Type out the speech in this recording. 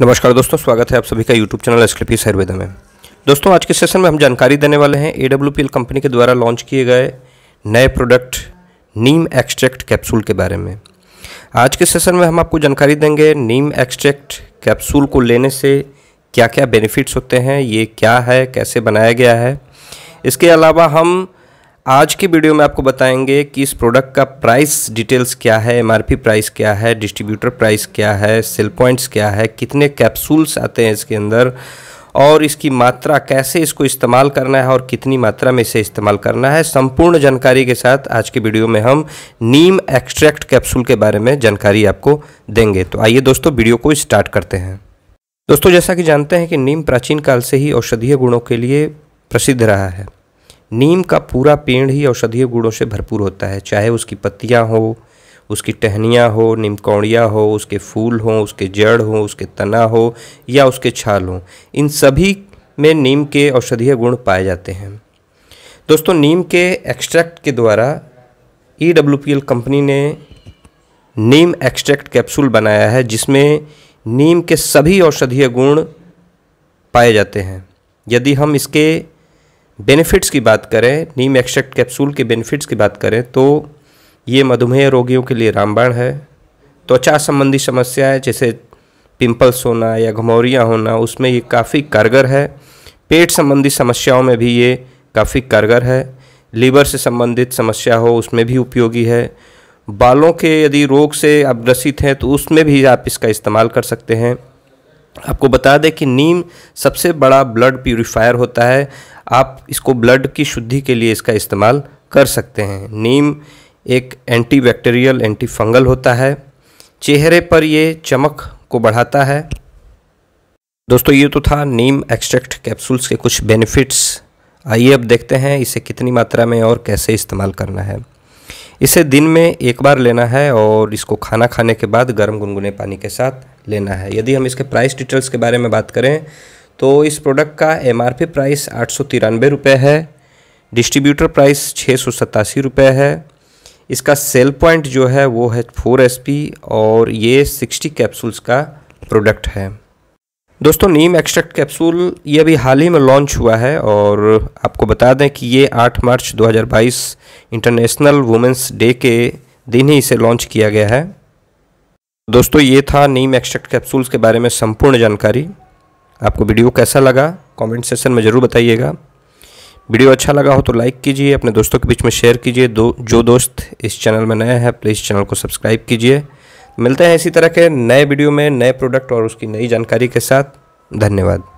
नमस्कार दोस्तों स्वागत है आप सभी का यूट्यूब चैनल एसक्रिपी सर्वेदा में दोस्तों आज के सेशन में हम जानकारी देने वाले हैं ए कंपनी के द्वारा लॉन्च किए गए नए प्रोडक्ट नीम एक्सट्रैक्ट कैप्सूल के बारे में आज के सेशन में हम आपको जानकारी देंगे नीम एक्सट्रैक्ट कैप्सूल को लेने से क्या क्या बेनिफिट्स होते हैं ये क्या है कैसे बनाया गया है इसके अलावा हम आज की वीडियो में आपको बताएंगे कि इस प्रोडक्ट का प्राइस डिटेल्स क्या है एमआरपी प्राइस क्या है डिस्ट्रीब्यूटर प्राइस क्या है सेल पॉइंट्स क्या है कितने कैप्सूल्स आते हैं इसके अंदर और इसकी मात्रा कैसे इसको इस्तेमाल करना है और कितनी मात्रा में इसे इस्तेमाल करना है संपूर्ण जानकारी के साथ आज के वीडियो में हम नीम एक्सट्रैक्ट कैप्सूल के बारे में जानकारी आपको देंगे तो आइए दोस्तों वीडियो को स्टार्ट करते हैं दोस्तों जैसा कि जानते हैं कि नीम प्राचीन काल से ही औषधीय गुणों के लिए प्रसिद्ध रहा है नीम का पूरा पेड़ ही औषधीय गुणों से भरपूर होता है चाहे उसकी पत्तियाँ हो उसकी टहनियाँ हो निमकौड़ियाँ हो उसके फूल हों उसके जड़ हों उसके तना हो या उसके छाल हों इन सभी में नीम के औषधीय गुण पाए जाते हैं दोस्तों नीम के एक्सट्रैक्ट के द्वारा ई e कंपनी ने नीम एक्सट्रैक्ट कैप्सूल बनाया है जिसमें नीम के सभी औषधीय गुण पाए जाते हैं यदि हम इसके बेनिफिट्स की बात करें नीम एक्सट्रैक्ट कैप्सूल के बेनिफिट्स की बात करें तो ये मधुमेह रोगियों के लिए रामबाण है त्वचा संबंधी समस्याएं जैसे पिंपल्स होना या घमौरियाँ होना उसमें ये काफ़ी कारगर है पेट संबंधी समस्याओं में भी ये काफ़ी कारगर है लीवर से संबंधित समस्या हो उसमें भी उपयोगी है बालों के यदि रोग से आप ग्रसित हैं तो उसमें भी आप इसका इस्तेमाल कर सकते हैं आपको बता दें कि नीम सबसे बड़ा ब्लड प्यूरिफायर होता है आप इसको ब्लड की शुद्धि के लिए इसका इस्तेमाल कर सकते हैं नीम एक एंटी बैक्टेरियल एंटी फंगल होता है चेहरे पर ये चमक को बढ़ाता है दोस्तों ये तो था नीम एक्सट्रैक्ट कैप्सूल्स के कुछ बेनिफिट्स आइए अब देखते हैं इसे कितनी मात्रा में और कैसे इस्तेमाल करना है इसे दिन में एक बार लेना है और इसको खाना खाने के बाद गर्म गुनगुने पानी के साथ लेना है यदि हम इसके प्राइस डिटेल्स के बारे में बात करें तो इस प्रोडक्ट का एम प्राइस आठ सौ है डिस्ट्रीब्यूटर प्राइस छः सौ सतासी रुपये है इसका सेल पॉइंट जो है वो है फोर एस और ये सिक्सटी कैप्सूल्स का प्रोडक्ट है दोस्तों नीम एक्सट्रैक्ट कैप्सूल ये अभी हाल ही में लॉन्च हुआ है और आपको बता दें कि ये 8 मार्च 2022 इंटरनेशनल वुमेंस डे के दिन ही इसे लॉन्च किया गया है दोस्तों ये था नीम एक्सट्रैक्ट कैप्सूल्स के बारे में संपूर्ण जानकारी आपको वीडियो कैसा लगा कमेंट सेक्शन में ज़रूर बताइएगा वीडियो अच्छा लगा हो तो लाइक कीजिए अपने दोस्तों के बीच में शेयर कीजिए दो जो दोस्त इस चैनल में नए हैं प्लीज़ चैनल को सब्सक्राइब कीजिए मिलते हैं इसी तरह के नए वीडियो में नए प्रोडक्ट और उसकी नई जानकारी के साथ धन्यवाद